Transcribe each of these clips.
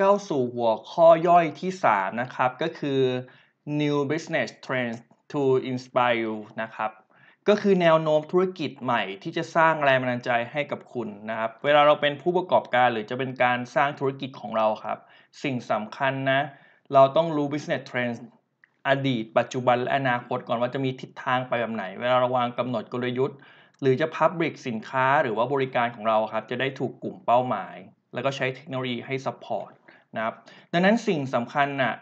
ก้าสู่หัวข้อย่อยที่3นะครับก็คือ new business trends to inspire นะครับก็คือแนวโน้มธุรกิจใหม่ที่จะสร้างแรงบันดาลใจให้กับคุณนะครับเวลาเราเป็นผู้ประกอบการหรือจะเป็นการสร้างธุรกิจของเราครับสิ่งสำคัญนะ เราต้องรู้ business trends อดีต ปัจจุบันและอนาคตก่อนว่าจะมีทิศทางไปแบบไหน เวลาเราวางกำหนดกลยุทธ์หรือจะพับริกสินค้าหรือว่าบริการของเราครับจะได้ถูกกลุ่มเป้าหมายแล้วก็ใช้เทคโนโลยีให้ support นะครับดังนั้นสิ่งสำคัญนะ่ะ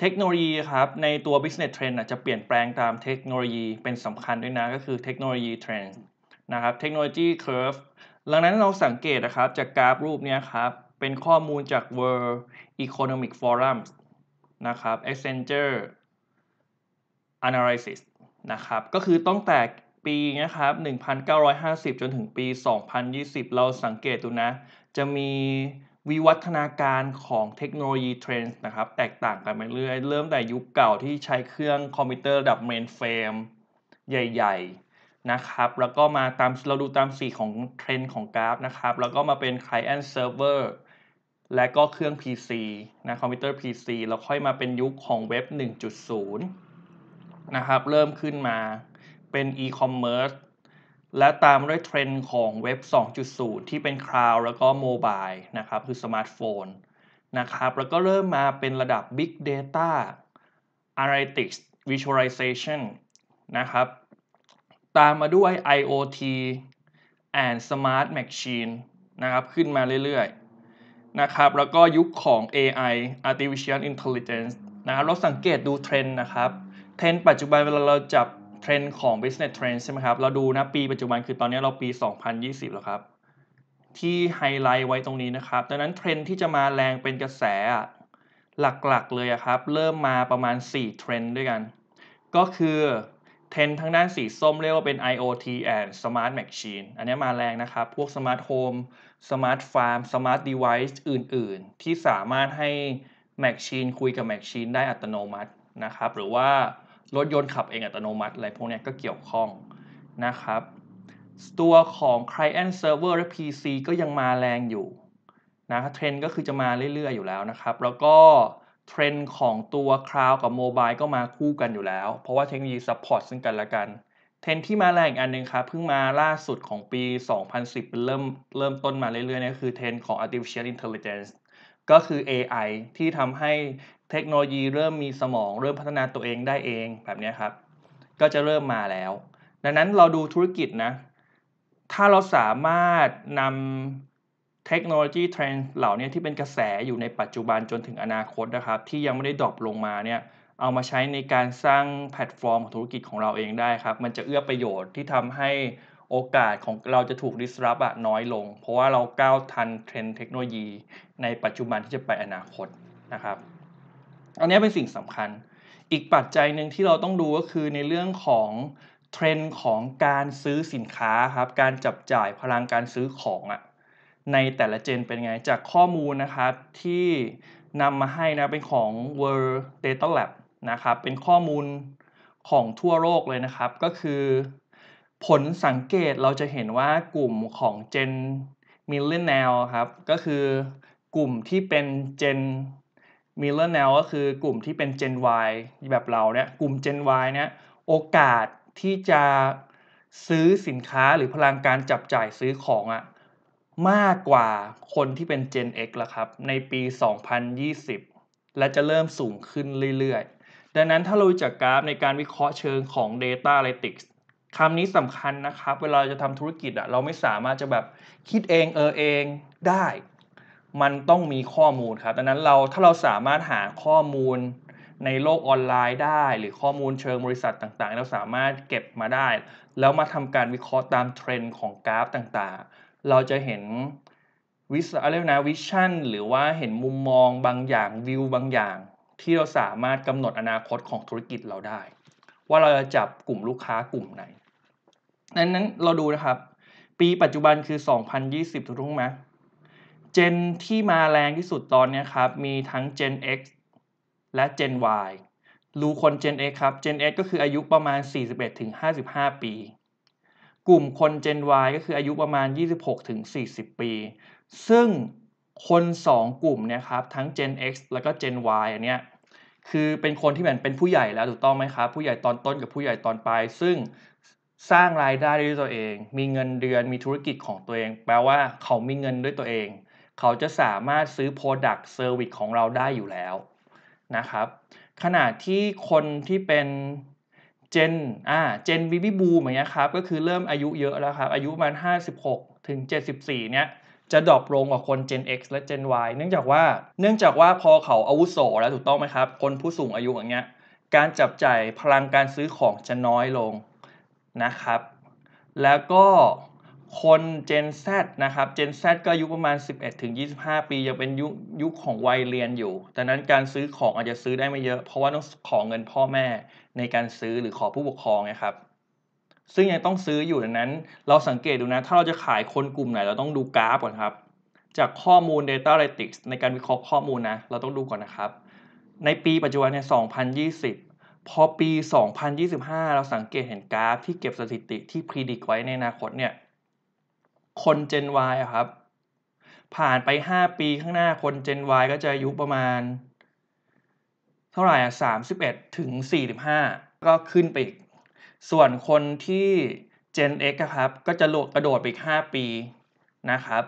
เทคโนโลยีครับในตัว business trend นะจะเปลี่ยนแปลงตามเทคโนโลยีเป็นสำคัญด้วยนะ ก็คือเทคโนโลยี trend นะครับเทคโนโลยี curve ดังนั้นเราสังเกตนะครับจากกราฟรูปนี้ครับเป็นข้อมูลจาก World Economic Forum นะครับ Accenture Analysis นะครับก็คือต้องแต่ปีนะครับ 1950 จนถึงปี 2020 เราสังเกตดูนะจะมีวิวัฒนาการของเทคโนโลยีเทรนด์นะครับแตกต่างกันไปเรื่อย เริ่มแต่ยุคเก่าที่ใช้เครื่องคอมพิวเตอร์ดับเมนเฟรมใหญ่ๆนะครับแล้วก็มาตามเราดูตามสีของเทรนด์ของกราฟนะครับแล้วก็มาเป็นไคลเอนต์เซิร์ฟเวอร์และก็เครื่อง PC นะคอมพิวเตอร์ PC แล้วค่อยมาเป็นยุคของเว็บ 1.0นะครับเริ่มขึ้นมาเป็นอีคอมเมิร์ซและตามด้วยเทรนด์ของเว็บ 2.0 ที่เป็นคลาวด์แล้วก็โมบายนะครับ คือสมาร์ทโฟนนะครับ แล้วก็เริ่มมาเป็นระดับ Big Data Analytics Visualization นะครับ ตามมาด้วย IoT and Smart Machine นะครับ ขึ้นมาเรื่อยๆนะครับ แล้วก็ยุคของ AI Artificial Intelligence นะครับเราสังเกตดูเทรนด์นะครับ เทรนด์ปัจจุบันเวลาเราจับเทรนด์ของ business trend ใช่ไหมครับ เราดูนะปีปัจจุบันคือตอนนี้เราปี 2020 แล้วครับ ที่ไฮไลท์ไว้ตรงนี้นะครับ ดังนั้นเทรนด์ที่จะมาแรงเป็นกระแสหลักๆ เลยครับ เริ่มมาประมาณ4เทรนด์ด้วยกัน ก็คือเทรนด์ทางด้านสีส้มเรียกว่าเป็น IoT and Smart Machine อันนี้มาแรงนะครับ พวก Smart Home Smart Farm Smart Device อื่นๆ ที่สามารถให้ Machine คุยกับ Machine ได้อัตโนมัตินะครับ หรือว่ารถยนต์ขับเองอัตโนมัติอะไรพวกนี้ก็เกี่ยวข้องนะครับ ตัวของ client server และ PC ก็ยังมาแรงอยู่นะเทรนก็คือจะมาเรื่อยๆอยู่แล้วนะครับ แล้วก็เทรนของตัวคลาวกับโมบายก็มาคู่กันอยู่แล้ว เพราะว่าเทคโนโลยีซัพพอร์ตซึ่งกันและกัน เทรนที่มาแรงอีกอันหนึ่งครับเพิ่งมาล่าสุดของปี 2010เเริ่มเริ่มต้นมาเรื่อยๆนี่คือเทรนของ artificial intelligence ก็คือ AI ที่ทำใหเทคโนโลยีเริ่มมีสมองเริ่มพัฒนาตัวเองได้เองแบบนี้ครับ ก็จะเริ่มมาแล้ว ดังนั้นเราดูธุรกิจนะถ้าเราสามารถนำเทคโนโลยีเทรนด์เหล่านี้ที่เป็นกระแสอยู่ในปัจจุบันจนถึงอนาคตนะครับ ที่ยังไม่ได้ดรอปลงมาเนี่ยเอามาใช้ในการสร้างแพลตฟอร์มของธุรกิจของเราเองได้ครับ มันจะเอื้อประโยชน์ที่ทำให้โอกาสของเราจะถูกดิสรับอะน้อยลง เพราะว่าเราก้าวทันเทรนด์เทคโนโลยี ในปัจจุบันที่จะไปอนาคตนะครับอันนี้เป็นสิ่งสำคัญ อีกปัจจัยหนึ่งที่เราต้องดูก็คือในเรื่องของ เทรนด์ของการซื้อสินค้าครับ การจับจ่ายพลังการซื้อของอะในแต่ละเจนเป็นไงจากข้อมูลนะครับ ที่นำมาให้นะ เป็นของ World Data Lab นะครับ เป็นข้อมูลของทั่วโลกเลยนะครับ ก็คือ ผลสังเกตเราจะเห็นว่ากลุ่มของเจนมิลเลนแนลครับก็คือกลุ่มที่เป็นเจนมิลเลอร์แนลก็คือกลุ่มที่เป็น Gen Y แบบเราเนี่ย กลุ่ม Gen Y เนี่ยโอกาสที่จะซื้อสินค้าหรือพลังการจับจ่ายซื้อของอะมากกว่าคนที่เป็น Gen X ละครับ ในปี 2020 และจะเริ่มสูงขึ้นเรื่อยๆ ดังนั้นถ้าเราจากกราฟในการวิเคราะห์เชิงของ Data Analytics คำนี้สำคัญนะครับ เวลาจะทำธุรกิจอะเราไม่สามารถจะแบบคิดเองเออเองได้มันต้องมีข้อมูลครับ ดังนั้นเราถ้าเราสามารถหาข้อมูลในโลกออนไลน์ได้ หรือข้อมูลเชิงบริษัทต่างๆเราสามารถเก็บมาได้ แล้วมาทำการวิเคราะห์ตามเทรนด์ของกราฟต่างๆ เราจะเห็นวิสอะไรนะวิชั่นหรือว่าเห็นมุมมองบางอย่างวิวบางอย่าง ที่เราสามารถกำหนดอนาคตของธุรกิจเราได้ ว่าเราจะจับกลุ่มลูกค้ากลุ่มไหนดังนั้นเราดูนะครับ ปีปัจจุบันคือ 2020ถูกต้องไหมเจนที่มาแรงที่สุดตอนนี้ครับมีทั้ง Gen X และ Gen Y รู้คน Gen X ครับ Gen X ก็คืออายุประมาณ 41-55 ปี กลุ่มคน Gen Y ก็คืออายุประมาณ 26-40 ปี ซึ่งคน 2 กลุ่มเนี่ยครับทั้ง Gen X แล้วก็ Gen Y อันเนี้ยคือเป็นคนที่เหมือนเป็นผู้ใหญ่แล้วถูกต้องไหมครับผู้ใหญ่ตอนต้นกับผู้ใหญ่ตอนปลายซึ่งสร้างรายได้ด้วยตัวเอง มีเงินเดือนมีธุรกิจของตัวเอง แปลว่าเขามีเงินด้วยตัวเองเขาจะสามารถซื้อ Product Service ของเราได้อยู่แล้วนะครับขณะที่คนที่เป็นเจนอ่าเจนวิบิบูมอย่างเงี้ยครับ ก็คือเริ่มอายุเยอะแล้วครับอายุประมาณ 56ถึง74เนี้ยจะดรอปลงกว่าคน Gen X และ Gen Y เนื่องจากว่าเนื่องจากว่าพอเขาอาวุโสแล้วถูกต้องไหมครับ คนผู้สูงอายุอย่างเงี้ย การจับใจ่ายพลังการซื้อของจะน้อยลงนะครับ แล้วก็คนเจน Z นะครับเจน Z ก็อายุประมาณ 11ถึง25 ปี ยังเป็นยุคยุคของวัยเรียนอยู่ดังนั้นการซื้อของอาจจะซื้อได้ไม่เยอะเพราะว่าต้องขอเงินพ่อแม่ในการซื้อหรือขอผู้ปกครองนะครับ ซึ่งยังต้องซื้ออยู่ดังนั้น เราสังเกตดูนะ ถ้าเราจะขายคนกลุ่มไหน เราต้องดูกราฟก่อนครับ จากข้อมูล Data Analytics ในการวิเคราะห์ข้อมูลนะ เราต้องดูก่อนนะครับ ในปีปัจจุบันเนี่ย2020พอปี 2025 เราสังเกตเห็นกราฟ ที่เก็บสถิติที่พิจิตรไว้ในอนาคตเนี่ยคนเจน Y อะครับผ่านไป 5 ปีข้างหน้าคนเจน Y ก็จะอายุประมาณ เท่าไหร่อ่ะสามสิบเอ็ดถึงสี่สิบห้าก็ขึ้นไปอีกส่วนคนที่ Gen X ครับก็จะโลดกระโดดไปอีก5ปีนะครับ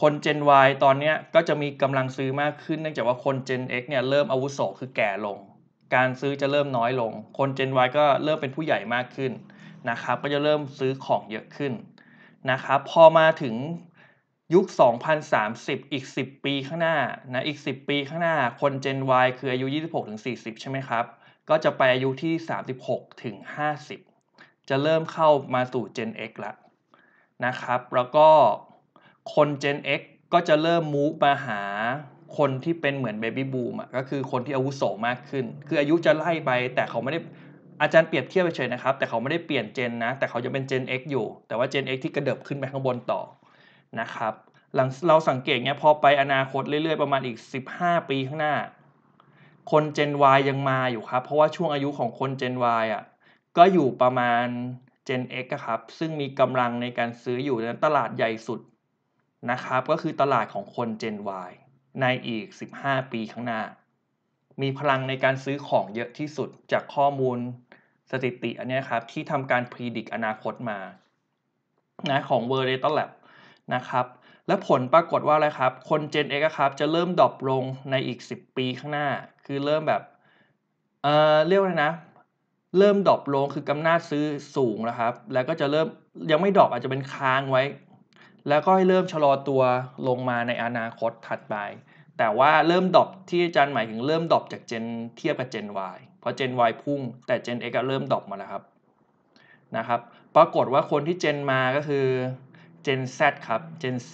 คน Gen Y ตอนนี้ก็จะมีกำลังซื้อมากขึ้นเนื่องจากว่าคน Gen X เนี่ยเริ่มอาวุโสคือแก่ลง การซื้อจะเริ่มน้อยลง คน Gen Y ก็เริ่มเป็นผู้ใหญ่มากขึ้นนะครับก็จะเริ่มซื้อของเยอะขึ้นนะครับพอมาถึงยุค 2030 อีก 10 ปีข้างหน้านะอีก 10 ปีข้างหน้าคน Gen Y คืออายุ 26-40 ใช่ไหมครับ ก็จะไปอายุที่ 36-50 จะเริ่มเข้ามาสู่ Gen X ละนะครับแล้วก็คน Gen X ก็จะเริ่มมูฟมาหาคนที่เป็นเหมือนเบบี้บูมอ่ะก็คือคนที่อาวุโสมากขึ้น คืออายุจะไล่ไปแต่เขาไม่ได้อาจารย์เปรียบเทียบไปเฉยนะครับแต่เขาไม่ได้เปลี่ยนเจนนะแต่เขาจะเป็นเจน X อยู่ แต่ว่าเจน X ที่กระเดิบขึ้นไปข้างบนต่อนะครับหลังเราสังเกตเนี่ยพอไปอนาคตเรื่อย ๆประมาณอีก 15 ปีข้างหน้า คนเจน Y ยังมาอยู่ครับเพราะว่าช่วงอายุของคนเจน Y อ่ะก็อยู่ประมาณเจน X ครับซึ่งมีกำลังในการซื้ออยู่ในตลาดใหญ่สุดนะครับก็คือตลาดของคนเจน Y ในอีก 15 ปีข้างหน้า มีพลังในการซื้อของเยอะที่สุดจากข้อมูลสถิติอันนี้ครับที่ทำการพิจิตรอนาคตมานะของ v e r d a t a Lab นะครับและผลปรากฏว่าอะไรครับ คน Gen X ครับจะเริ่มดรอปลงในอีก 10 ปีข้างหน้า คือเริ่มแบบเอ่อเรียกว่านะเริ่มดรอปลงคือกำนาจซื้อสูงนะครับแล้วก็จะเริ่มยังไม่ดรอปอาจจะเป็นค้างไว้ แล้วก็ให้เริ่มชะลอตัวลงมาในอนาคตถัดไป แต่ว่าเริ่มดรอปที่อาจารย์หมายถึงเริ่มดรอปจากเจนเทียบกับเจน Y พราะ Gen Y พุ่ง แต่ Gen X ก็เริ่มดรอปมาแล้วครับ นะครับ ปรากฏว่าคนที่เจน มาก็คือ Gen Z ครับ Gen C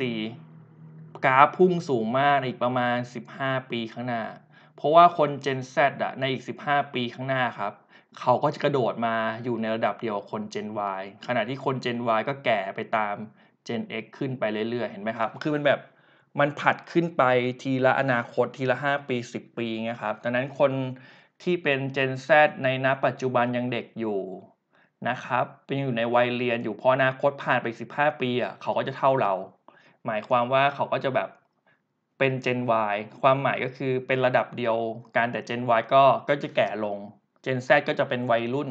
กราฟพุ่งสูงมากในอีกประมาณ 15 ปีข้างหน้า เพราะว่าคน Gen Z อะในอีก 15 ปีข้างหน้าครับ เขาก็จะกระโดดมาอยู่ในระดับเดียวกับคน Gen Y ขณะที่คน Gen Y ก็แก่ไปตาม Gen X ขึ้นไปเรื่อยๆ เห็นไหมครับ คือมันแบบมันผัดขึ้นไปทีละอนาคตทีละ 5 ปี 10 ปีเงี้ยครับดังนั้นคนที่เป็นเจน Z ในนบปัจจุบันยังเด็กอยู่นะครับ เป็นอยู่ในวัยเรียนอยู่พออนาคตผ่านไป 15 ปีอ่ะเขาก็จะเท่าเรา หมายความว่าเขาก็จะแบบเป็น Gen Y ความหมายก็คือเป็นระดับเดียวกันแต่ Gen Y ก็ก็จะแก่ลง Gen Z ก็จะเป็นวัยรุ่น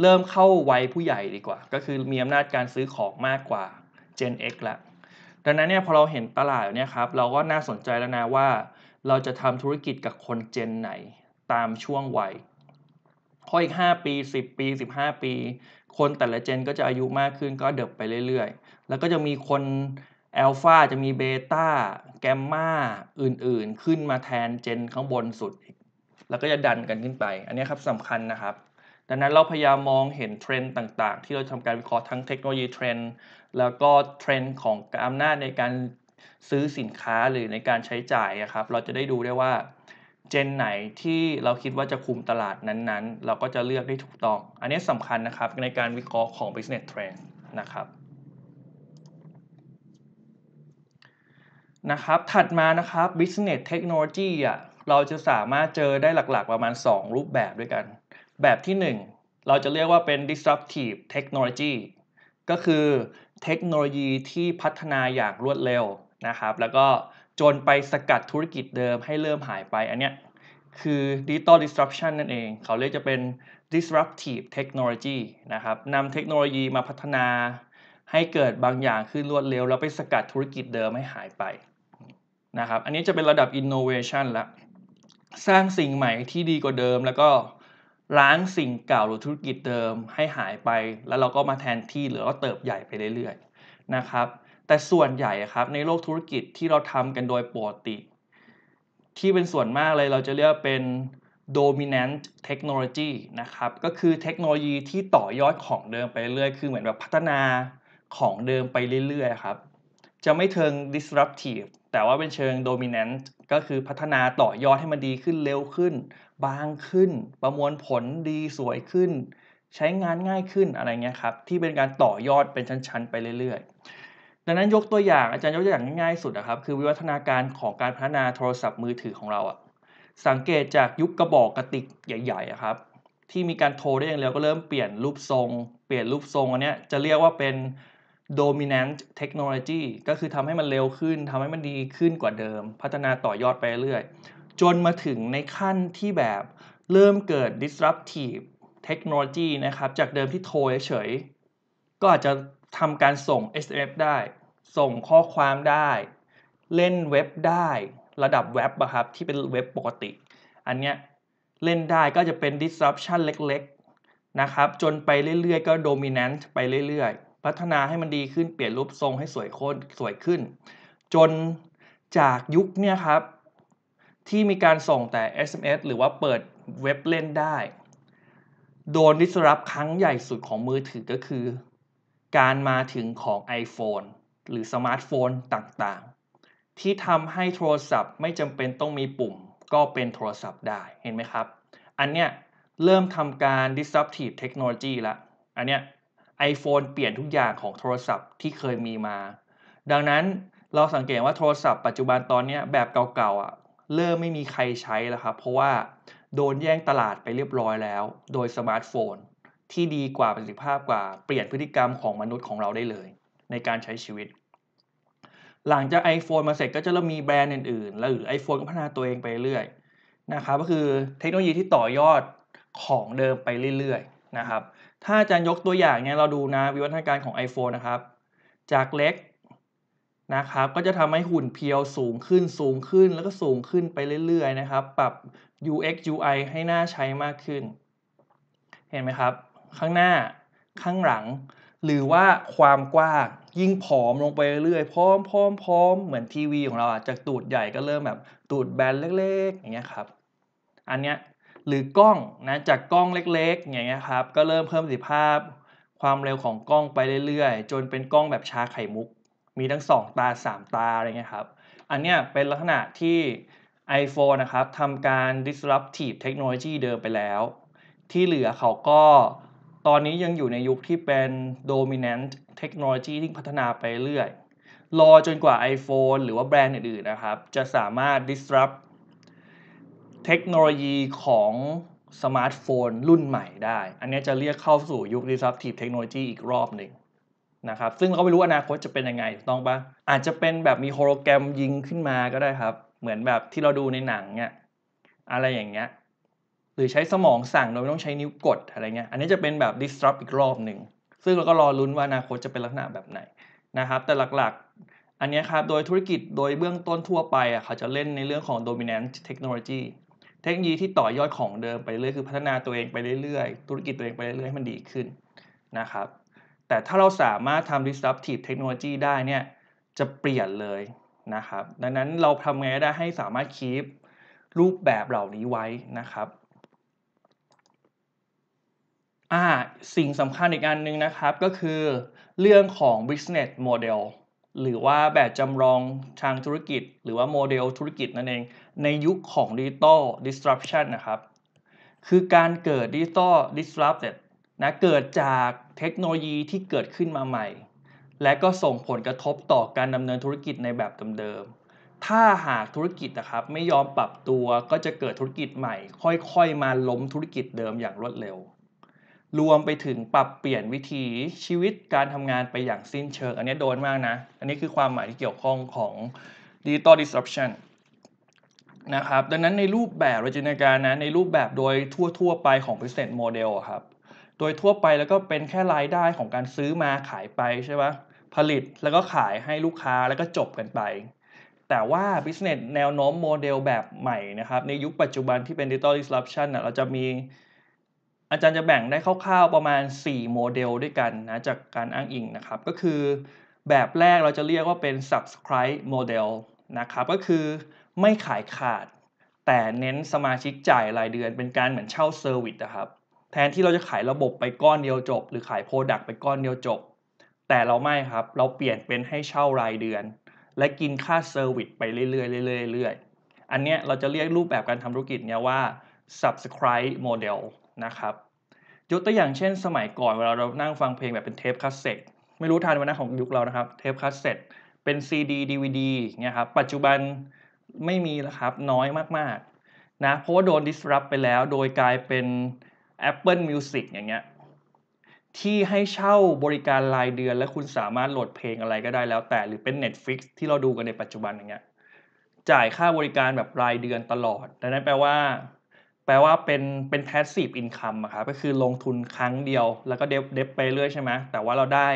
เริ่มเข้าวัยผู้ใหญ่ดีกว่า ก็คือมีอำนาจการซื้อของมากกว่า Gen X ละดังนั้นเนี่ยพอเราเห็นตลาดเนี่ยครับเราก็น่าสนใจแล้วนะว่า เราจะทำธุรกิจกับคนเจน ไหนตามช่วงวัย พออีก5ปี 10 ปี 15 ปี คนแต่ละเจนก็จะอายุมากขึ้นก็เดิบไปเรื่อยๆ แล้วก็จะมีคนแอลฟาจะมีเบต้าแกมมาอื่นๆ ขึ้นมาแทนเจนข้างบนสุด แล้วก็จะดันกันขึ้นไป อันนี้ครับสำคัญนะครับ ดังนั้นเราพยายามมองเห็นเทรนด์ต่างๆ ที่เราทำการวิเคราะห์ทั้งเทคโนโลยีเทรนด์แล้วก็เทรนด์ของอำนาจในการซื้อสินค้าหรือในการใช้จ่ายครับ เราจะได้ดูได้ว่าเจนไหนที่เราคิดว่าจะคุมตลาดนั้นๆ เราก็จะเลือกได้ถูกต้อง อันนี้สำคัญนะครับในการวิเคราะห์ของ business trend นะครับนะครับ ถัดมานะครับ business technology อ่ะเราจะสามารถเจอได้หลักๆ ประมาณ 2 รูปแบบด้วยกัน แบบที่ 1 เราจะเรียกว่าเป็น disruptive technology ก็คือเทคโนโลยีที่พัฒนาอย่างรวดเร็วนะครับ แล้วก็จนไปสกัดธุรกิจเดิมให้เริ่มหายไป อันเนี้ยคือ digital disruption นั่นเอง เขาเรียกจะเป็น disruptive technology นะครับนำเทคโนโลยีมาพัฒนาให้เกิดบางอย่างขึ้นรวดเร็ว แล้วไปสกัดธุรกิจเดิมให้หายไปนะครับ อันนี้จะเป็นระดับ innovation ละ สร้างสิ่งใหม่ที่ดีกว่าเดิม แล้วก็ล้างสิ่งเก่าหรือธุรกิจเดิมให้หายไป แล้วเราก็มาแทนที่หรือว่าเติบใหญ่ไปเรื่อยๆนะครับแต่ส่วนใหญ่ครับในโลกธุรกิจที่เราทำกันโดยปกติ ที่เป็นส่วนมากเลยเราจะเรียกเป็น dominant technology นะครับก็คือเทคโนโลยีที่ต่อยอดของเดิมไปเรื่อยคือเหมือนแบบพัฒนาของเดิมไปเรื่อยๆ ครับจะไม่เชิง disruptive แต่ว่าเป็นเชิง dominant ก็คือพัฒนาต่อยอดให้มันดีขึ้นเร็วขึ้น บางขึ้น ประมวลผลดีสวยขึ้น ใช้งานง่ายขึ้นอะไรเงี้ยครับที่เป็นการต่อยอดเป็นชั้นๆ ไปเรื่อยๆดังนั้นยกตัวอย่างอาจารย์ยกตัวอย่างง่ายๆสุดนะครับคือวิวัฒนาการของการพัฒนาโทรศัพท์มือถือของเราอะสังเกตจากยุคกระบอกกระติกใหญ่ๆครับที่มีการโทรได้อย่างเร็วก็เริ่มเปลี่ยนรูปทรง เปลี่ยนรูปทรงอันเนี้ยจะเรียกว่าเป็น dominant technology ก็คือทำให้มันเร็วขึ้นทำให้มันดีขึ้นกว่าเดิม พัฒนาต่อยอดไปเรื่อยจนมาถึงในขั้นที่แบบเริ่มเกิด disruptive technology นะครับจากเดิมที่โทรเฉยก็อาจจะทำการส่ง SMS ได้ส่งข้อความได้เล่นเว็บได้ระดับเว็บอะครับ ที่เป็นเว็บปกติ อันเนี้ยเล่นได้ก็จะเป็น disruption เล็กๆนะครับ จนไปเรื่อย ๆ ก็ dominant ไปเรื่อย ๆ พัฒนาให้มันดีขึ้นเปลี่ยนรูปทรงให้สวยคนสวยขึ้น จนจากยุคเนี่ยครับ ที่มีการส่งแต่ SMS หรือว่าเปิดเว็บเล่นได้ โดนดิสรับครั้งใหญ่สุดของมือถือก็คือ การมาถึงของ iPhone หรือสมาร์ทโฟนต่างๆ ที่ทำให้โทรศัพท์ไม่จำเป็นต้องมีปุ่ม ก็เป็นโทรศัพท์ได้เห็นไหมครับ อันเนี้ยเริ่มทำการ disruptive technology ละอันเนี้ย iPhone เปลี่ยนทุกอย่างของโทรศัพท์ที่เคยมีมา ดังนั้นเราสังเกตว่าโทรศัพท์ปัจจุบันตอนนี้แบบเก่าๆอ่ะเริ่มไม่มีใครใช้แล้วครับเพราะว่าโดนแย่งตลาดไปเรียบร้อยแล้ว โดยสมาร์ทโฟนที่ดีกว่าประสิทธิภาพกว่าเปลี่ยนพฤติกรรมของมนุษย์ของเราได้เลย ในการใช้ชีวิตหลังจาก iPhone มาเสร็จก็จะเริ่มมีแบรนด์อื่นๆ แล้วหรือ iPhone ก็พัฒนาตัวเองไปเรื่อยนะครับก็คือเทคโนโลยีที่ต่อยอดของเดิมไปเรื่อยๆนะครับถ้าจะยกตัวอย่างเนี่ยเราดูนะ วิวัฒนาการของ iPhone นะครับจากเล็กนะครับก็จะทำให้หุ่นเพียวสูงขึ้นสูงขึ้นแล้วก็สูงขึ้นไปเรื่อยๆนะครับปรับ UX UI ให้หน้าใช้มากขึ้น เห็นไหมครับ ข้างหน้าข้างหลังหรือว่าความกว้างยิ่งผอมลงไปเรื่อยๆพร้อมพร้อมพร้อมเหมือนทีวีของเราอะจากตูดใหญ่ก็เริ่มแบบตูดแบนเล็ก ๆ อย่างเงี้ยครับอันเนี้ยหรือกล้องนะจากกล้องเล็กๆอย่างเงี้ยครับก็เริ่มเพิ่มประสิทธิภาพ ความเร็วของกล้องไปเรื่อย ๆ จนเป็นกล้องแบบชาไข่มุก มีทั้ง 2 ตา 3 ตาอะไรเงี้ยครับ อันเนี้ยเป็นลักษณะที่ iPhone นะครับทำการ disruptive technology เดิมไปแล้ว ที่เหลือเขาก็ตอนนี้ยังอยู่ในยุคที่เป็น dominant technology ที่พัฒนาไปเรื่อย รอจนกว่า iPhone หรือว่าแบรนด์อื่นๆนะครับ จะสามารถ disrupt เทคโนโลยีของสมาร์ทโฟนรุ่นใหม่ได้ อันนี้จะเรียกเข้าสู่ยุค disruptive technology อีกรอบหนึ่งนะครับซึ่งเราไม่รู้อนาคตจะเป็นยังไงถูกต้องปะอาจจะเป็นแบบมีโฮโลแกรมยิงขึ้นมาก็ได้ครับ เหมือนแบบที่เราดูในหนังเนี่ยอะไรอย่างเงี้ยหรือใช้สมองสั่งโดยไม่ต้องใช้นิ้วกดอะไรเงี้ย อันนี้จะเป็นแบบ disrupt อีกรอบหนึ่ง ซึ่งเราก็รอลุ้นว่าอนาคตจะเป็นลักษณะแบบไหนนะครับ แต่หลักๆ อันนี้ครับ โดยธุรกิจโดยเบื้องต้นทั่วไปอ่ะ เขาจะเล่นในเรื่องของ dominant technology เทคโนโลยีที่ต่อยอดของเดิมไปเรื่อย คือพัฒนาตัวเองไปเรื่อยๆ ธุรกิจตัวเองไปเรื่อยๆ ให้มันดีขึ้นนะครับ แต่ถ้าเราสามารถทำ disruptive technology ได้เนี่ย จะเปลี่ยนเลยนะครับ ดังนั้นเราทำไงได้ให้สามารถคีปรูปแบบเหล่านี้ไว้นะครับอ่าสิ่งสำคัญอีกอันนึงนะครับก็คือเรื่องของ business model หรือว่าแบบจำลองทางธุรกิจ หรือว่าโมเดลธุรกิจนั่นเองในยุคของ digital disruption นะครับ คือการเกิด digital disrupted นะเกิดจากเทคโนโลยีที่เกิดขึ้นมาใหม่ และก็ส่งผลกระทบต่อการดำเนินธุรกิจในแบบเดิมๆถ้าหากธุรกิจนะครับไม่ยอมปรับตัวก็จะเกิดธุรกิจใหม่ ค่อยๆ มาล้มธุรกิจเดิมอย่างรวดเร็วรวมไปถึงปรับเปลี่ยนวิถีชีวิตการทำงานไปอย่างสิ้นเชิงอันนี้โดนมากนะ อันนี้คือความหมายที่เกี่ยวข้องของ digital disruption นะครับดังนั้นในรูปแบบจินนาการนะในรูปแบบโดยทั่วๆ ไปของ business model ครับโดยทั่วไปแล้วก็เป็นแค่รายได้ของการซื้อมาขายไปใช่ไหมผลิตแล้วก็ขายให้ลูกค้าแล้วก็จบกันไป แต่ว่า business แนวโน้มโมเดลแบบใหม่นะครับในยุคปัจจุบันที่เป็น digital disruption นะเราจะมีอาจารย์จะแบ่งได้คร่าวๆประมาณ 4 โมเดลด้วยกันนะจากการอ้างอิงนะครับ ก็คือแบบแรกเราจะเรียกว่าเป็น subscribe model นะครับก็คือไม่ขายขาด แต่เน้นสมาชิกจ่ายรายเดือนเป็นการเหมือนเช่าเซอร์วิสนะครับแทนที่เราจะขายระบบไปก้อนเดียวจบ หรือขายโปรดักต์ไปก้อนเดียวจบ แต่เราไม่ครับ เราเปลี่ยนเป็นให้เช่ารายเดือน และกินค่าเซอร์วิสไปเรื่อยๆเรื่อยๆเรื่อยๆอันเนี้ยเราจะเรียกรูปแบบการทำธุรกิจเนี้ยว่า subscribe model นะครับ ยกตัวอย่างเช่นสมัยก่อนเวลาเรานั่งฟังเพลงแบบเป็นเทปคาสเซ็ต ไม่รู้ทันวันนั้นของยุคเรานะครับ เทปคาสเซ็ตเป็น CD ีดีเนี่ยครับ ปัจจุบันไม่มีแล้วครับ น้อยมากๆนะ เพราะว่าโดน disrupt ไปแล้วโดยกลายเป็น Apple Music อย่างเงี้ย ที่ให้เช่าบริการรายเดือนและคุณสามารถโหลดเพลงอะไรก็ได้แล้วแต่หรือเป็น Netflix ที่เราดูกันในปัจจุบันอย่างเงี้ย จ่ายค่าบริการแบบรายเดือนตลอดดังนั้นแปลว่าแปลว่าเป็นเป็น passive income ครับก็คือลงทุนครั้งเดียว แล้วก็เดบเดบไปเรื่อยใช่ไหมแต่ว่าเราได้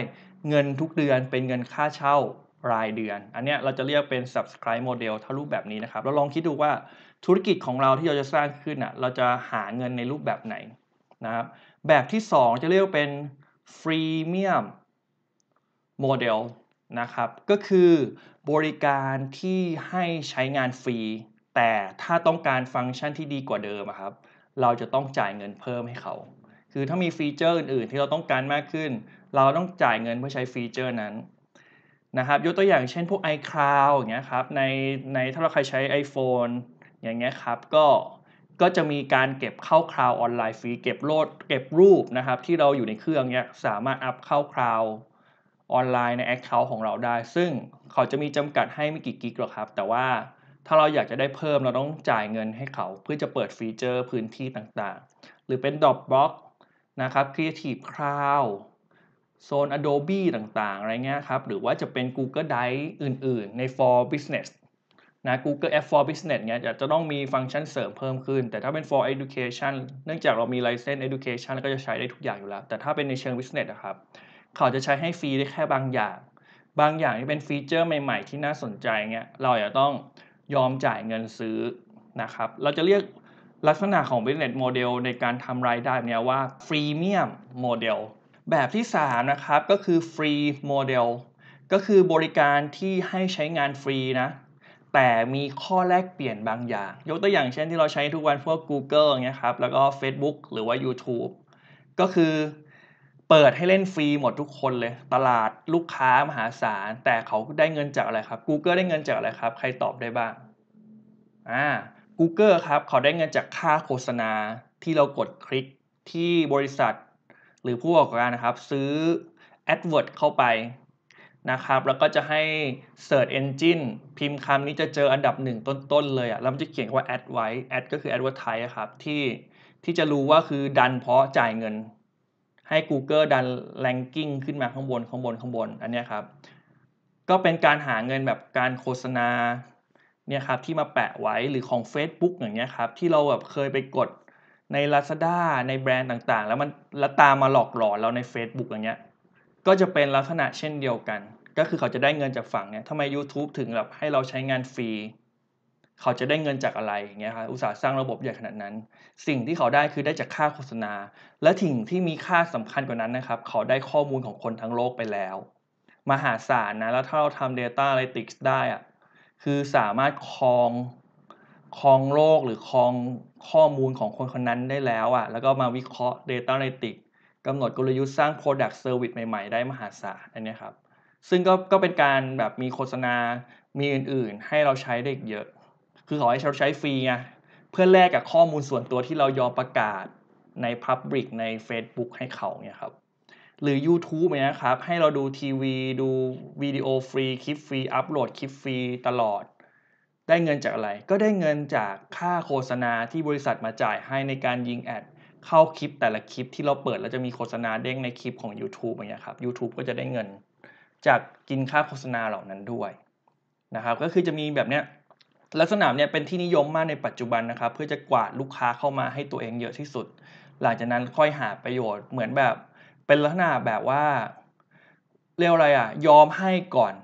เงินทุกเดือนเป็นเงินค่าเช่ารายเดือน อันเนี้ยเราจะเรียกเป็น subscribe model ถ้ารูปแบบนี้นะครับเราลองคิดดูว่าธุรกิจของเราที่เราจะสร้างขึ้นอ่ะเราจะหาเงินในรูปแบบไหนนะครับแบบที่ 2 จะเรียกเป็น freemium model นะครับก็คือบริการที่ให้ใช้งานฟรีแต่ถ้าต้องการฟังก์ชันที่ดีกว่าเดิมครับเราจะต้องจ่ายเงินเพิ่มให้เขา คือถ้ามีฟีเจอร์อื่นๆที่เราต้องการมากขึ้น เราต้องจ่ายเงินเพื่อใช้ฟีเจอร์นั้นนะครับยกตัวอย่างเช่นพวก iCloud อย่างเงี้ยครับในในถ้าเราใครใช้ iPhone อย่างเงี้ยครับก็ก็จะมีการเก็บเข้าคลาวออนไลน์ฟรีเก็บโหลดเก็บรูปนะครับที่เราอยู่ในเครื่องเนี้ยสามารถอัพเข้าคลาวออนไลน์ใน Account ของเราได้ ซึ่งเขาจะมีจำกัดให้ไม่กี่กิกหรอกครับ แต่ว่าถ้าเราอยากจะได้เพิ่มเราต้องจ่ายเงินให้เขาเพื่อจะเปิดฟีเจอร์พื้นที่ต่างๆ หรือเป็น Dropbox นะครับ Creative Cloud โซน Adobe ต่างๆอะไรเงี้ยครับหรือว่าจะเป็น Google Drive อื่นๆใน for business นะ Google App for Business เนี่ยจะต้องมีฟังก์ชันเสริมเพิ่มขึ้น แต่ถ้าเป็น for education เนื่องจากเรามี license education ก็จะใช้ได้ทุกอย่างอยู่แล้ว แต่ถ้าเป็นในเชิง business นะครับ เขาจะใช้ให้ฟรีได้แค่บางอย่าง บางอย่างที่เป็นฟีเจอร์ใหม่ๆ ที่น่าสนใจเงี้ยเราอาจจะต้องยอมจ่ายเงินซื้อนะครับ เราจะเรียกลักษณะของ business model ในการทำรายได้เนี้ยว่า freemium model แบบที่3นะครับก็คือ free model ก็คือบริการที่ให้ใช้งานฟรีนะแต่มีข้อแลกเปลี่ยนบางอย่าง ยกตัวอย่างเช่นที่เราใช้ทุกวันพวก Google เงี้ยครับแล้วก็ Facebook หรือว่า YouTube ก็คือเปิดให้เล่นฟรีหมดทุกคนเลยตลาดลูกค้า มหาศาลแต่เขาได้เงินจากอะไรครับ Google ได้เงินจากอะไรครับ ใครตอบได้บ้างอ่า Google ครับ เขาได้เงินจากค่าโฆษณาที่เรากดคลิกที่บริษัท หรือผู้ประกอบการนะครับ ซื้อ AdWord เข้าไปนะครับ แล้วก็จะให้ Search Engine พิมพ์คำนี้จะเจออันดับหนึ่งต้นๆเลยอะ่ะแล้วมันจะเขียนว่า ad ไว้ ad ก็คือ advertise ครับที่ที่จะรู้ว่าคือดันเพราะจ่ายเงินให้ Google ดันแรงกิ้งขึ้นมาข้างบนข้างบนข้างบนอันนี้ครับก็เป็นการหาเงินแบบการโฆษณาเนี่ยครับที่มาแปะไว้หรือของ Facebook อย่างเงี้ยครับที่เราแบบเคยไปกดใน Lazada ในแบรนด์ต่างๆ แล้วมันแล้วตามมาหลอกหลอนเราใน Facebook อย่างเงี้ยก็จะเป็นลักษณะเช่นเดียวกัน ก็คือเขาจะได้เงินจากฝั่งเนี่ยทำไม YouTube ถึงแบบให้เราใช้งานฟรีเขาจะได้เงินจากอะไรอย่างเงี้ยครับอุตสาห์สร้างระบบใหญ่ขนาดนั้น สิ่งที่เขาได้คือได้จากค่าโฆษณา และถิ่งที่มีค่าสำคัญกว่านั้นนะครับ เขาได้ข้อมูลของคนทั้งโลกไปแล้ว มหาศาลนะ แล้วถ้าเราทำ Data Analytics ได้อะคือสามารถครองครองโลกหรือครองข้อมูลของคนคนนั้นได้แล้วอะ่ะ แล้วก็มาวิเคราะห์ Data Analytics กำหนดกลยุทธ์สร้าง Product Service ใหม่ๆได้ มหาศาลอันนี้ครับ ซึ่งก็ก็เป็นการแบบมีโฆษณา มีอื่นๆ ให้เราใช้ได้อีกเยอะคือขอให้เราใช้ฟรีไงเพื่อแลกกับข้อมูลส่วนตัวที่เรายอมประกาศใน Public ใน Facebook ให้เขาเนี่ยครับหรือ YouTube เนี่ยครับให้เราดูทีวีดูวิดีโอฟรีคลิปฟรี อัปโหลดคลิปฟรีตลอด ได้เงินจากอะไรก็ได้เงินจากค่าโฆษณาที่บริษัทมาจ่ายให้ในการยิงแอด เข้าคลิปแต่ละคลิปที่เราเปิดแล้วจะมีโฆษณาเด้งในคลิปของ YouTube อย่างเงี้ยครับ YouTube ก็จะได้เงินจากกินค่าโฆษณาเหล่านั้นด้วยนะครับก็คือจะมีแบบเนี้ยลักษณะเนี่ยเป็นที่นิยมมากในปัจจุบันนะครับเพื่อจะกวาดลูกค้าเข้ามาให้ตัวเองเยอะที่สุด หลังจากนั้นค่อยหาประโยชน์เหมือนแบบ เป็นลักษณะแบบว่าเรียกอะไรอะ่ะ ยอมให้ก่อน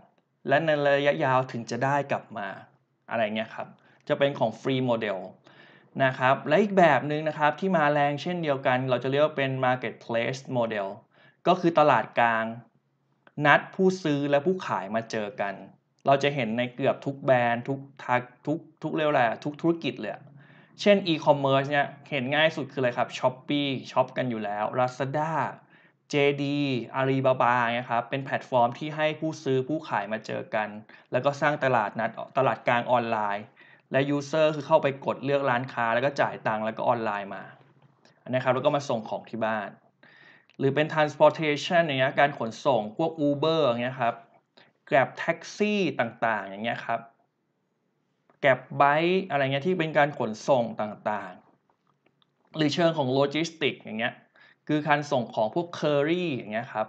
และในระยะยาวถึงจะได้กลับมาอะไรเงี้ยครับ จะเป็นของฟรีโมเดลนะครับและอีกแบบหนึ่งนะครับที่มาแรงเช่นเดียวกัน เราจะเรียกว่าเป็น marketplace model ก็คือตลาดกลาง นัดผู้ซื้อและผู้ขายมาเจอกันเราจะเห็นในเกือบทุกแบรนด์ทุกทักทุกทุกเรียกอะไรทุกธุรกิจเลยเช่นอีคอมเมิร์ซเนี่ยเห็นง่ายสุดคืออะไรครับช้อปี้ช็อปกันอยู่แล้ว Lazada JD าลีบาบาเนี่ยครับเป็นแพลตฟอร์มที่ให้ผู้ซื้อผู้ขายมาเจอกัน แล้วก็สร้างตลาดนัดตลาดกลางออนไลน์ และยูเซอร์คือเข้าไปกดเลือกร้านค้าแล้วก็จ่ายตังค์แล้วก็ออนไลน์มานะครับแล้วก็มาส่งของที่บ้าน หรือเป็น transportation เนี่ยการขนส่งพวก Uber อเนี่ยครับแกร็บแท็กซี่ต่างๆ อย่างเงี้ยครับ แกร็บไบค์อะไรเงี้ย ที่เป็นการขนส่งต่าง ๆ หรือเชิงของโลจิสติกอย่างเงี้ย คือการส่งของพวกเคอรี่อย่างเงี้ยครับ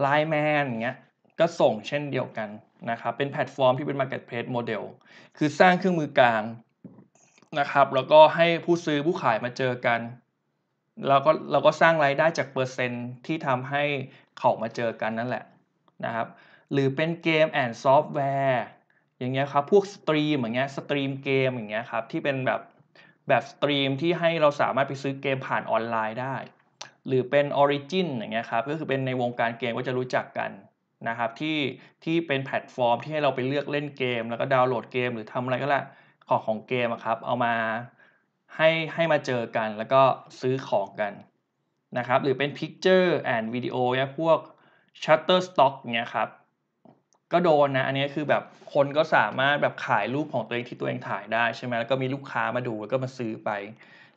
ไลแมนอย่างเงี้ย ก็ส่งเช่นเดียวกันนะครับ เป็นแพลตฟอร์มที่เป็น Marketplace Model คือสร้างเครื่องมือกลางนะครับ แล้วก็ให้ผู้ซื้อผู้ขายมาเจอกันเราก็เราก็สร้างรายได้จากเปอร์เซ็นที่ทำให้เขามาเจอกันนั่นแหละนะครับหรือเป็นเกมแอนด์ซอฟต์แวร์อย่างเงี้ยครับ พวกสตรีมอย่างเงี้ยสตรีมเกมอย่างเงี้ยครับที่เป็นแบบแบบสตรีมที่ให้เราสามารถไปซื้อเกมผ่านออนไลน์ได้ หรือเป็น Origin อย่างเงี้ยครับก็คือเป็นในวงการเกมก็จะรู้จักกันนะครับที่ที่เป็นแพลตฟอร์มที่ให้เราไปเลือกเล่นเกม แล้วก็ดาวน์โหลดเกมหรือทำอะไรก็แล้ว ของของเกมครับ เอามาให้ให้มาเจอกันแล้วก็ซื้อของกันนะครับ หรือเป็น Picture and Video เนี่ยพวก Shutterstock เนี่ยครับก็โดนนะ อันนี้คือแบบคนก็สามารถแบบขายรูปของตัวเองที่ตัวเองถ่ายได้ใช่ไหมแล้วก็มีลูกค้ามาดูแล้วก็มาซื้อไป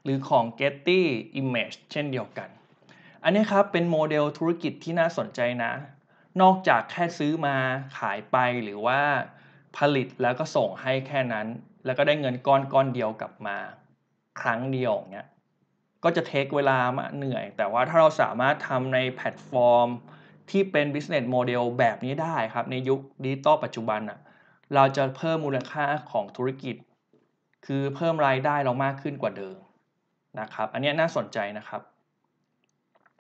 หรือของ Getty Image เช่นเดียวกัน อันนี้ครับเป็นโมเดลธุรกิจที่น่าสนใจนะ นอกจากแค่ซื้อมาขายไปหรือว่าผลิตแล้วก็ส่งให้แค่นั้น แล้วก็ได้เงินก้อนก้อนเดียวกลับมา ครั้งเดียวเนี้ยก็จะเทคเวลามาเหนื่อย แต่ว่าถ้าเราสามารถทำในแพลตฟอร์มที่เป็น business model แบบนี้ได้ครับในยุคดิจิตอลปัจจุบันอ่ะเราจะเพิ่มมูลค่าของธุรกิจ คือเพิ่มรายได้เรามากขึ้นกว่าเดิมนะครับ อันนี้น่าสนใจนะครับ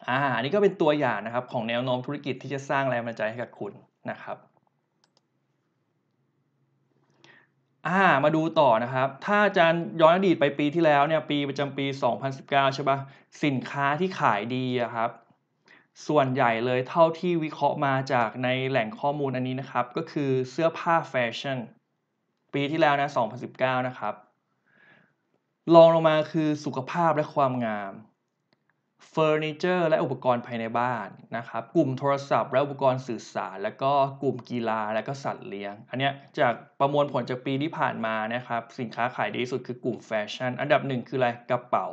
อ่าอันนี้ก็เป็นตัวอย่างนะครับ ของแนวโน้มธุรกิจที่จะสร้างแรงบันดาลใจให้กับคุณนะครับอ่ามาดูต่อนะครับ ถ้าอาจารย์ย้อนอดีตไปปีที่แล้วเนี่ยปีประจำปี 2019 ใช่ปะ่ะสินค้าที่ขายดีครับส่วนใหญ่เลยเท่าที่วิเคราะห์มาจากในแหล่งข้อมูลอันนี้นะครับ ก็คือเสื้อผ้าแฟชั่นปีที่แล้วนะ2019 นะครับรองลงมาคือสุขภาพและความงามเฟอร์นิเจอร์และอุปกรณ์ภายในบ้านนะครับ กลุ่มโทรศัพท์ และอุปกรณ์สื่อสาร แล้วก็กลุ่มกีฬา และก็สัตว์เลี้ยง อันเนี้ยจากประมวลผลจากปีที่ผ่านมานะครับ สินค้าขายดีที่สุดคือกลุ่มแฟชั่นอันดับ1คืออะไรกระเป๋า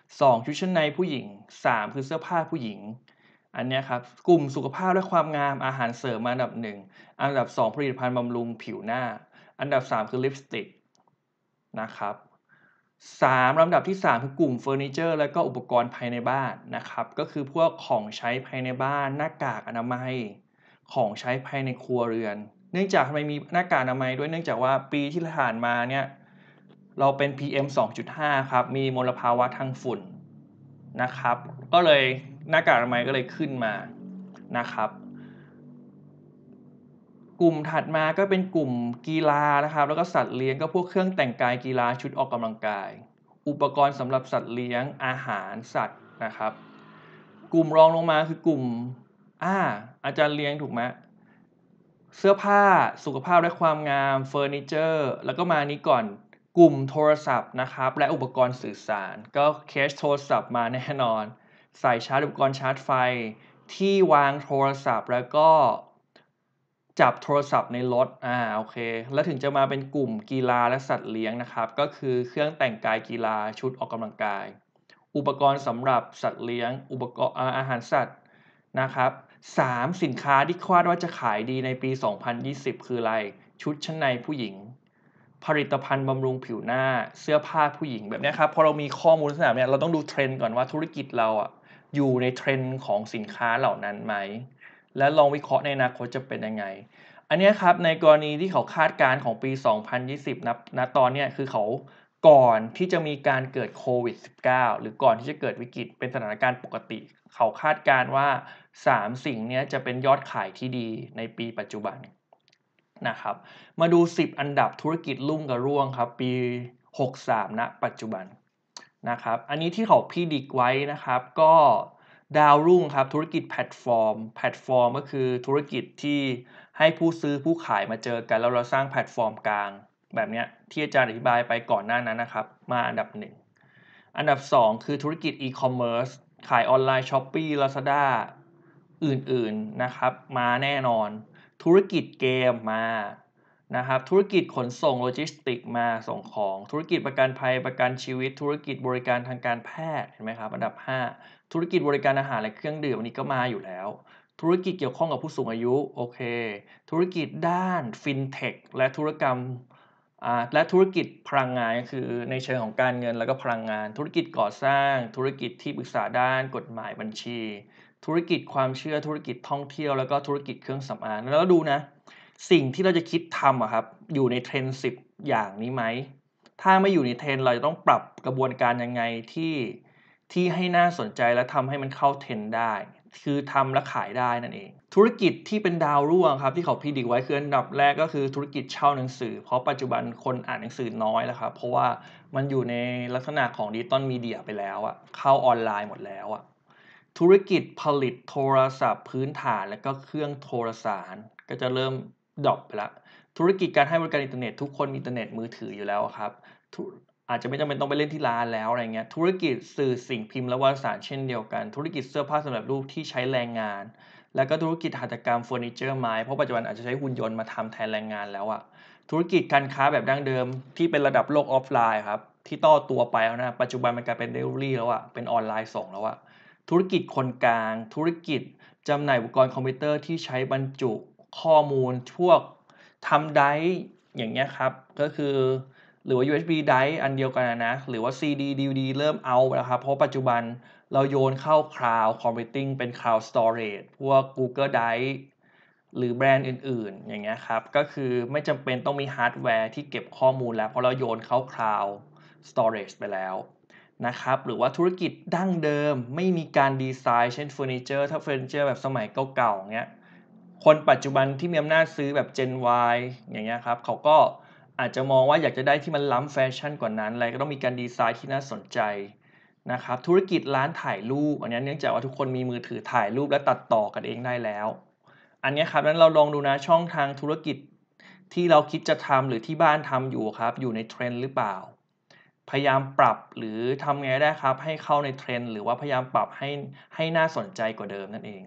2 ชุดชั้นในผู้หญิง 3 คือเสื้อผ้าผู้หญิงอันนี้ครับกลุ่มสุขภาพและความงามอาหารเสริมอันดับหนึ่งอันดับ 2 ผลิตภัณฑ์บำรุงผิวหน้า อันดับ 3 คือลิปสติกนะครับสามลำดับที่ 3 คือกลุ่มเฟอร์นิเจอร์และก็อุปกรณ์ภายในบ้านนะครับก็คือพวกของใช้ภายในบ้านหน้ากากอนามัยของใช้ภายในครัวเรือน เนื่องจากทำไมมีหน้ากากอนามัยด้วยเนื่องจากว่าปีที่ผ่านมาเนี่ยเราเป็น PM 2.5ครับมีมลภาวะทางฝุ่นนะครับ ก็เลยหน้ากากอนามัยก็เลยขึ้นมานะครับ กลุ่มถัดมาก็เป็นกลุ่มกีฬานะครับ แล้วก็สัตว์เลี้ยงก็พวกเครื่องแต่งกายกีฬาชุดออกกำลังกาย อุปกรณ์สำหรับสัตว์เลี้ยงอาหารสัตว์นะครับ กลุ่มรองลงมาคือกลุ่มอ่าอาจารย์เลี้ยงถูกไหมเสื้อผ้าสุขภาพและความงามเฟอร์นิเจอร์แล้วก็มานี้ก่อนกลุ่มโทรศัพท์นะครับ และอุปกรณ์สื่อสารก็เคสโทรศัพท์มาแน่นอนสายชาร์จอุปกรณ์ชาร์จไฟที่วางโทรศัพท์แล้วก็จับโทรศัพท์ในรถอ่าโอเคแล้วถึงจะมาเป็นกลุ่มกีฬาและสัตว์เลี้ยงนะครับ ก็คือเครื่องแต่งกายกีฬาชุดออกกำลังกาย อุปกรณ์สำหรับสัตว์เลี้ยงอุปกรณ์อาหารสัตว์นะครับสามสินค้าที่คาดว่าจะขายดีในปี 2020 คืออะไรชุดชั้นในผู้หญิง ผลิตภัณฑ์บำรุงผิวหน้าเสื้อผ้าผู้หญิงแบบนี้ครับพอเรามีข้อมูลสนามเนี่ยเราต้องดูเทรนด์ก่อนว่าธุรกิจเราอะอยู่ในเทรนด์ของสินค้าเหล่านั้นไหม และลองวิเคราะห์ในอนาคตจะเป็นยังไง อันนี้ครับ ในกรณีที่เขาคาดการณ์ของปี 2020นะนะตอนนี้คือเขาก่อนที่จะมีการเกิดโควิด -19 หรือก่อนที่จะเกิดวิกฤตเป็นสถานการณ์ปกติ เขาคาดการณ์ว่า 3 สิ่งนี้จะเป็นยอดขายที่ดีในปีปัจจุบันนะครับมาดู 10 อันดับธุรกิจรุ่งกับร่วงครับปี63ณนะปัจจุบันนะครับ อันนี้ที่เขาพี่ดิกไว้นะครับ ก็ดาวรุ่งครับ ธุรกิจแพลตฟอร์ม แพลตฟอร์มก็คือธุรกิจที่ให้ผู้ซื้อผู้ขายมาเจอกัน แล้วเราสร้างแพลตฟอร์มกลาง แบบนี้ที่อาจารย์อธิบายไปก่อนหน้านั้นนะครับ มาอันดับหนึ่ง อันดับ 2 คือธุรกิจอีคอมเมิร์ซ ขายออนไลน์ช้อปปี้ลาซาด้าอื่นๆนะครับ มาแน่นอน ธุรกิจเกมมานะครับธุรกิจขนส่งโลจิสติกมาส่งของ ธุรกิจประกันภัยประกันชีวิต ธุรกิจบริการทางการแพทย์ เห็นไหมครับอันดับ 5 ธุรกิจบริการอาหารและเครื่องดื่มวันนี้ก็มาอยู่แล้ว ธุรกิจเกี่ยวข้องกับผู้สูงอายุ โอเค ธุรกิจด้านฟินเทคและธุรกรรม และธุรกิจพลังงานคือในเชิงของการเงินแล้วก็พลังงาน ธุรกิจก่อสร้างธุรกิจที่ปรึกษาด้านกฎหมายบัญชี ธุรกิจความเชื่อธุรกิจท่องเที่ยวแล้วก็ธุรกิจเครื่องสำอางแล้วดูนะสิ่งที่เราจะคิดทำอะครับอยู่ในเทรนด์สิบอย่างนี้ไหม ถ้าไม่อยู่ในเทรนด์เราจะต้องปรับกระบวนการยังไงที่ที่ให้น่าสนใจและทำให้มันเข้าเทรนด์ได้ คือทำและขายได้นั่นเอง ธุรกิจที่เป็นดาวรุ่งครับ ที่เขาพิดิไว้คืออันดับแรกก็คือธุรกิจเช่าหนังสือเพราะปัจจุบันคนอ่านหนังสือน้อยแล้วครับเพราะว่ามันอยู่ในลักษณะของดิจิตอลมีเดียไปแล้วอะเข้าออนไลน์หมดแล้วอะธุรกิจผลิตโทรศัพท์พื้นฐานและก็เครื่องโทรสารก็จะเริ่มดรอปไปละธุรกิจการให้บริการอินเทอร์เน็ตทุกคนมีอินเทอร์เน็ตมือถืออยู่แล้วครับอาจจะไม่จำเป็นต้องไปเล่นที่ร้านแล้วอะไรเงี้ย ธุรกิจสื่อสิ่งพิมพ์และวารสารเช่นเดียวกัน ธุรกิจเสื้อผ้าสำหรับรูปที่ใช้แรงงาน แล้วก็ธุรกิจหัตถกรรมเฟอร์นิเจอร์ไม้เพราะปัจจุบันอาจจะใช้หุ่นยนต์มาทำแทนแรงงานแล้วอะธุรกิจการค้าแบบดั้งเดิม ที่เป็นระดับโลกออฟไลน์ครับที่ต่อตัวไปแล้วนะปัจจุบันมันกลายเป็นเดลิเวอรี่แล้วอะเป็นออนไลน์ส่งแล้วอะธุรกิจคนกลาง ธุรกิจจาหน่ายอุปกรณ์คอมพิวเตอร์ที่ใช้บรรจุข้อมูลพวกทำไดอย่างเงี้ยครับ ก็คือหรือว่า USB ไดร์อันเดียวกันนะ หรือว่า CD DVD เริ่มเอาแล้วครับ เพราะปัจจุบันเราโยนเข้า Cloud Computing เป็น Cloud Storage พวก Google Drive หรือแบรนด์อื่นๆ อย่างเงี้ยครับ ก็คือไม่จำเป็นต้องมีฮาร์ดแวร์ที่เก็บข้อมูลแล้วเพราะเราโยนเข้า Cloud Storage ไปแล้วนะครับหรือว่าธุรกิจดั้งเดิมไม่มีการดีไซน์เช่นเฟอร์นิเจอร์ถ้าเฟอร์นิเจอร์แบบสมัยเก่าๆเงี้ยคนปัจจุบันที่มีอำนาจซื้อแบบ Gen Y อย่างเงี้ยครับเขาก็อาจจะมองว่าอยากจะได้ที่มันล้ำแฟชั่นกว่านั้นอะไรก็ต้องมีการดีไซน์ที่น่าสนใจนะครับธุรกิจร้านถ่ายรูปอันนี้เนื่องจากว่าทุกคนมีมือถือถ่ายรูปและตัดต่อกันเองได้แล้ว อันนี้ครับนั้นเราลองดูนะช่องทางธุรกิจที่เราคิดจะทำหรือที่บ้านทำอยู่ครับอยู่ในเทรนด์หรือเปล่า พยายามปรับหรือทำไงได้ครับให้เข้าในเทรนด์หรือว่าพยายามปรับให้ให้น่าสนใจกว่าเดิมนั่นเอง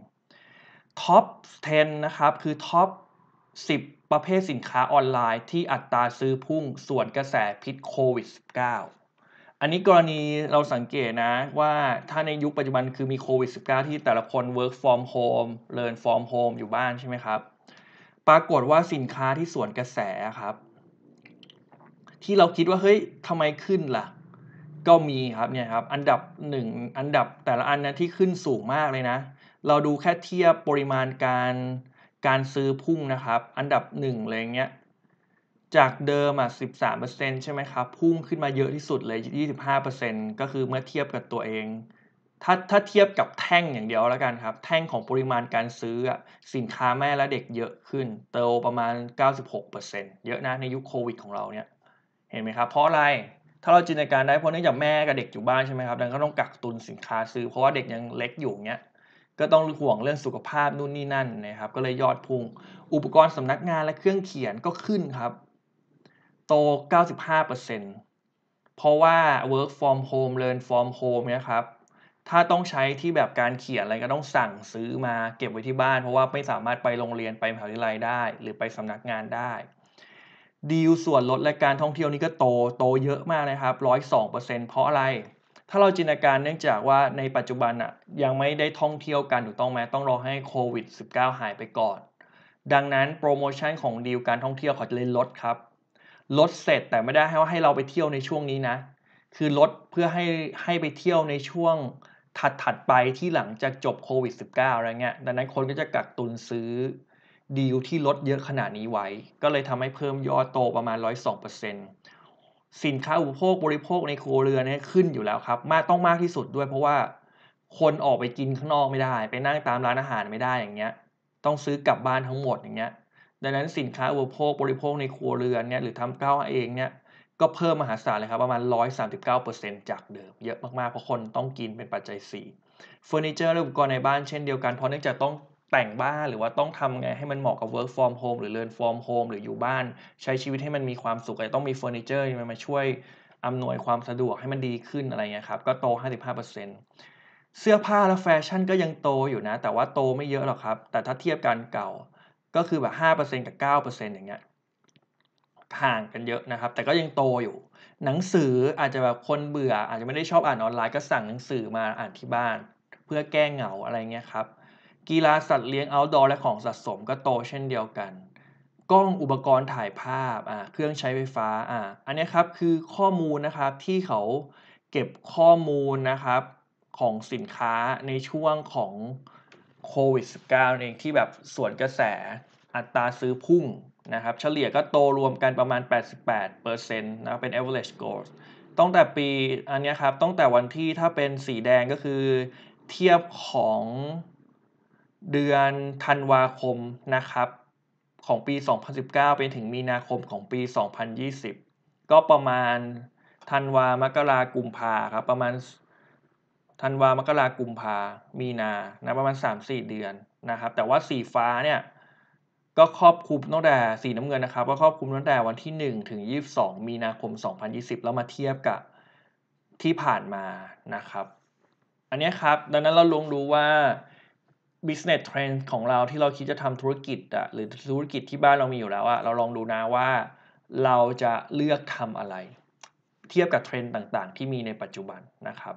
ท็อป10 นะครับคือท็อป10 ประเภทสินค้าออนไลน์ ที่อัตราซื้อพุ่งส่วนกระแสพิษโควิด -19 อันนี้กรณีเราสังเกตนะว่าถ้าในยุคปัจจุบันคือมีโควิด -19 ที่แต่ละคน work from home learn from home อยู่บ้านใช่ไหมครับ ปรากฏว่าสินค้าที่ส่วนกระแสครับ ที่เราคิดว่าเฮ้ยทำไมขึ้นละ่ะ ก็มีครับเนี่ยครับอันดับหนึ่งอันดับแต่ละอันนะที่ขึ้นสูงมากเลยนะเราดูแค่เทียบปริมาณการการซื้อพุ่งนะครับ อันดับ1เลยเงี้ยจากเดิมอ่ะ13%ใช่ไหมครับพุ่งขึ้นมาเยอะที่สุดเลย25%ก็คือเมื่อเทียบกับตัวเอง ถ้าถ้าเทียบกับแท่งอย่างเดียวแล้วกันครับแท่งของปริมาณการซื้ออ่ะสินค้าแม่และเด็กเยอะขึ้นเติบประมาณ 96%เยอะนะในยุคโควิด ของเราเนี่ยเห็นไหมครับเพราะอะไรถ้าเราจินตนาการได้เพราะเนื่องจากแม่กับเด็กอยู่บ้านใช่ไหมครับดังนั้นก็ต้องกักตุนสินค้าซื้อ เพราะว่าเด็กยังเล็กอยู่เนี้ยก็ต้องห่วงเรื่องสุขภาพนู่นนี่นั่นนะครับ ก็เลยยอดพุ่ง อุปกรณ์สำนักงานและเครื่องเขียนก็ขึ้นครับ โต 95%เพราะว่า work from home learn from home นะครับ ถ้าต้องใช้ที่แบบการเขียนอะไรก็ต้องสั่งซื้อมาเก็บไว้ที่บ้าน เพราะว่าไม่สามารถไปโรงเรียนไปมหาวิทยาลัยได้หรือไปสำนักงานได้ ดีลส่วนลดและการท่องเที่ยวนี้ก็โตโตเยอะมากนะครับ 102%เพราะอะไรถ้าเราจินตนาการเนื่องจากว่าในปัจจุบันอะยังไม่ได้ท่องเที่ยวกันถูกต้องไหมต้องรอให้โควิด -19 หายไปก่อน ดังนั้นโปรโมชั่นของดีลการท่องเที่ยวเขาจะเลยลดครับ ลดเสร็จแต่ไม่ได้ให้ว่าให้เราไปเที่ยวในช่วงนี้นะ คือลดเพื่อให้ให้ไปเที่ยวในช่วงถัดถัดไปที่หลังจากจบโควิด -19 อะไรเงี้ยดังนั้นคนก็จะกักตุนซื้อ ดีลที่ลดเยอะขนาดนี้ไว้ ก็เลยทำให้เพิ่มยอดโตประมาณ102%สินค้าอุปโภคบริโภคในครัวเรือนเนี่ยขึ้นอยู่แล้วครับมากต้องมากที่สุดด้วยเพราะว่าคนออกไปกินข้างนอกไม่ได้ ไปนั่งตามร้านอาหารไม่ได้อย่างเงี้ย ต้องซื้อกลับบ้านทั้งหมดอย่างเงี้ย ดังนั้นสินค้าอุปโภคบริโภคในครัวเรือนเนี่ยหรือทำข้าวเองเนี่ยก็เพิ่มมหาศาลเลยครับประมาณ 139%จากเดิมเยอะมากๆเพราะคนต้องกินเป็นปัจจัย4เฟอร์นิเจอร์และอุปกรณ์ในบ้านเช่นเดียวกันเพราะเนื่องจากต้องแต่งบ้านหรือว่าต้องทำไงให้มันเหมาะกับ work from home หรือ learn from home หรืออยู่บ้านใช้ชีวิตให้มันมีความสุขต้องมีเฟอร์นิเจอร์มันมาช่วยอำนวยความสะดวกให้มันดีขึ้นอะไรเงี้ยครับก็โต 55%เสื้อผ้าและแฟชั่นก็ยังโตอยู่นะ แต่ว่าโตไม่เยอะหรอกครับ แต่ถ้าเทียบกันเก่าก็คือแบบ5%กับ 9%อย่างเงี้ยห่างกันเยอะนะครับ แต่ก็ยังโตอยู่ หนังสืออาจจะแบบคนเบื่ออาจจะไม่ได้ชอบอ่านออนไลน์ก็สั่งหนังสือมาอ่านที่บ้าน เพื่อแก้เหงาอะไรเงี้ยครับกีฬาสัตว์เลี้ยงอ outdoor และของสะสมก็โตเช่นเดียวกัน กล้องอุปกรณ์ถ่ายภาพอ่าเครื่องใช้ไฟฟ้าอ่าอันนี้ครับคือข้อมูลนะครับที่เขาเก็บข้อมูลนะครับของสินค้าในช่วงของโควิด -19 เองที่แบบส่วนกระแสอัตราซื้อพุ่งนะครับ เฉลี่ยก็โตรวมกันประมาณ 88%นะเป็น average growth ตั้งแต่ปีอันนี้ครับตั้งแต่วันที่ถ้าเป็นสีแดงก็คือ เทียบของเดือนธันวาคมนะครับ ของปี 2019ไปถึงมีนาคมของปี 2020 ก็ประมาณธันวา มกรากุมภาครับ ประมาณธันวา มกรากุมภามีนา นะประมาณ 3-4 เดือนนะครับ แต่ว่าสีฟ้าเนี่ยก็ครอบคลุมตั้งแต่สีน้ำเงินนะครับ ก็ครอบคลุมตั้งแต่วันที่ 1 ถึง 22 มีนาคม 2020 แล้วมาเทียบกับที่ผ่านมานะครับ อันนี้ครับดังนั้นเราลงดูว่า business trend ของเราที่เราคิดจะทำธุรกิจอะหรือธุรกิจที่บ้านเรามีอยู่แล้วอะเราลองดูนะว่าเราจะเลือกทำอะไร เทียบกับเทรนด์ต่างๆ ที่มีในปัจจุบันนะครับ